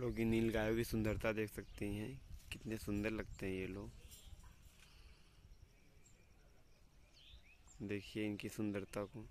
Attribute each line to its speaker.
Speaker 1: लोग इन नील गायों की सुंदरता देख सकते हैं कितने सुंदर लगते हैं ये लोग देखिए इनकी सुंदरता को